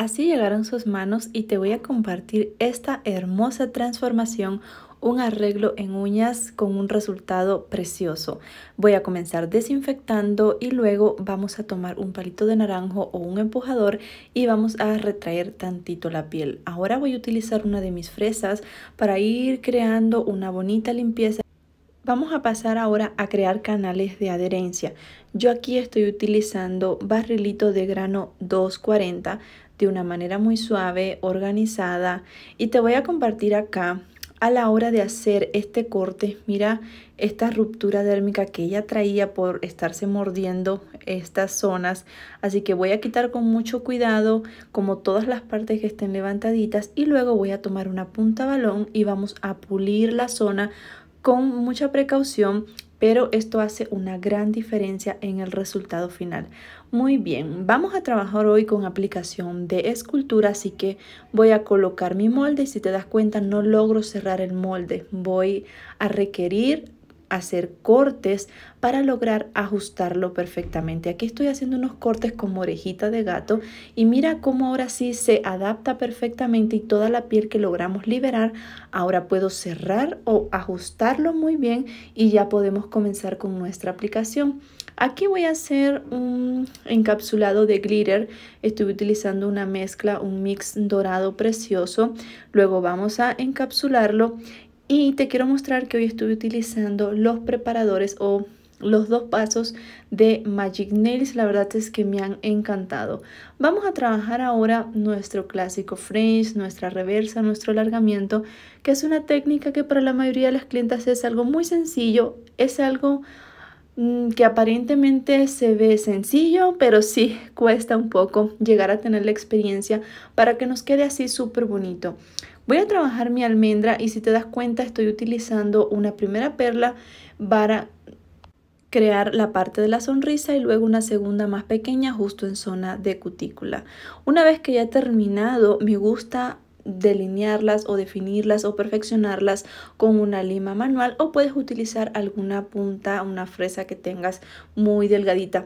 Así llegaron sus manos y te voy a compartir esta hermosa transformación, un arreglo en uñas con un resultado precioso. Voy a comenzar desinfectando y luego vamos a tomar un palito de naranjo o un empujador y vamos a retraer tantito la piel. Ahora voy a utilizar una de mis fresas para ir creando una bonita limpieza Vamos a pasar ahora a crear canales de adherencia. Yo aquí estoy utilizando barrilito de grano 240 de una manera muy suave, organizada y te voy a compartir acá a la hora de hacer este corte, mira esta ruptura dérmica que ella traía por estarse mordiendo estas zonas. Así que voy a quitar con mucho cuidado como todas las partes que estén levantaditas y luego voy a tomar una punta balón y vamos a pulir la zona con mucha precaución, pero esto hace una gran diferencia en el resultado final. Muy bien, vamos a trabajar hoy con aplicación de escultura, así que voy a colocar mi molde y si te das cuenta no logro cerrar el molde. Voy a requerir hacer cortes para lograr ajustarlo perfectamente. Aquí estoy haciendo unos cortes como orejita de gato y mira cómo ahora sí se adapta perfectamente y toda la piel que logramos liberar, ahora puedo cerrar o ajustarlo muy bien y ya podemos comenzar con nuestra aplicación. Aquí voy a hacer un encapsulado de glitter. estoy utilizando una mezcla, un mix dorado precioso. Luego vamos a encapsularlo y te quiero mostrar que hoy estuve utilizando los preparadores o los dos pasos de Magic Nails. La verdad es que me han encantado. Vamos a trabajar ahora nuestro clásico French, nuestra reversa, nuestro alargamiento, que es una técnica que para la mayoría de las clientas es algo muy sencillo, es algo mm, que aparentemente se ve sencillo, pero sí cuesta un poco llegar a tener la experiencia para que nos quede así súper bonito. Voy a trabajar mi almendra y si te das cuenta estoy utilizando una primera perla para crear la parte de la sonrisa y luego una segunda más pequeña justo en zona de cutícula. Una vez que ya he terminado, me gusta delinearlas o definirlas o perfeccionarlas con una lima manual o puedes utilizar alguna punta, una fresa que tengas muy delgadita.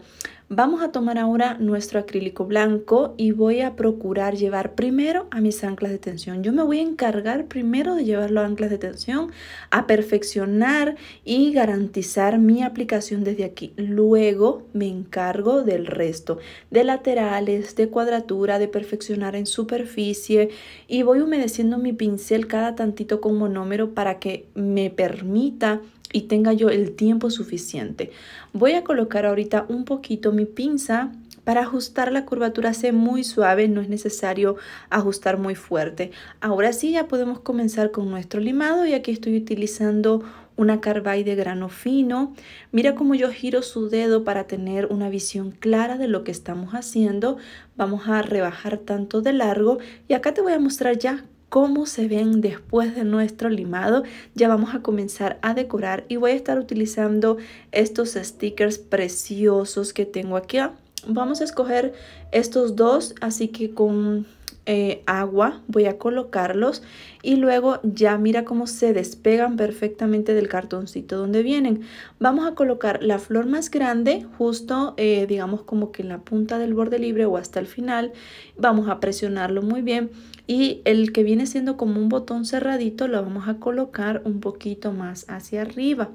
Vamos a tomar ahora nuestro acrílico blanco y voy a procurar llevar primero a mis anclas de tensión. Yo me voy a encargar primero de llevar los anclas de tensión a perfeccionar y garantizar mi aplicación desde aquí. Luego me encargo del resto, de laterales, de cuadratura, de perfeccionar en superficie y voy humedeciendo mi pincel cada tantito con monómero para que me permita y tenga yo el tiempo suficiente. Voy a colocar ahorita un poquito mi pinza para ajustar la curvatura se muy suave, no es necesario ajustar muy fuerte. Ahora sí ya podemos comenzar con nuestro limado y aquí estoy utilizando una carbide de grano fino. Mira cómo yo giro su dedo para tener una visión clara de lo que estamos haciendo. Vamos a rebajar tanto de largo y acá te voy a mostrar ya cómo se ven después de nuestro limado. Ya vamos a comenzar a decorar y voy a estar utilizando estos stickers preciosos que tengo aquí. Vamos a escoger estos dos, así que con eh, agua, voy a colocarlos y luego ya mira cómo se despegan perfectamente del cartoncito donde vienen. Vamos a colocar la flor más grande justo eh, digamos como que en la punta del borde libre o hasta el final. Vamos a presionarlo muy bien y el que viene siendo como un botón cerradito lo vamos a colocar un poquito más hacia arriba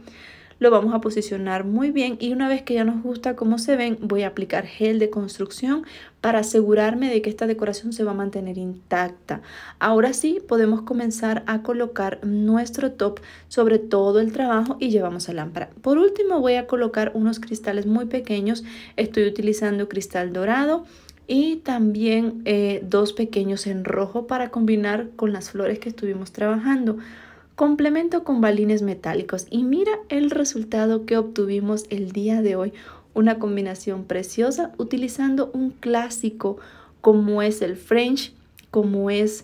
lo vamos a posicionar muy bien y una vez que ya nos gusta cómo se ven, voy a aplicar gel de construcción para asegurarme de que esta decoración se va a mantener intacta. Ahora sí, podemos comenzar a colocar nuestro top sobre todo el trabajo y llevamos a lámpara. Por último, voy a colocar unos cristales muy pequeños. Estoy utilizando cristal dorado y también eh, dos pequeños en rojo para combinar con las flores que estuvimos trabajando complemento con balines metálicos y mira el resultado que obtuvimos el día de hoy. Una combinación preciosa utilizando un clásico como es el French, como es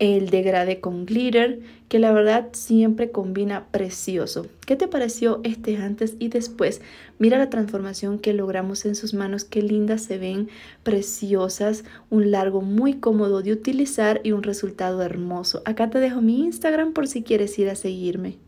el degradé con glitter, que la verdad siempre combina precioso. ¿Qué te pareció este antes y después? Mira la transformación que logramos en sus manos, qué lindas se ven, preciosas, un largo muy cómodo de utilizar y un resultado hermoso. Acá te dejo mi Instagram por si quieres ir a seguirme.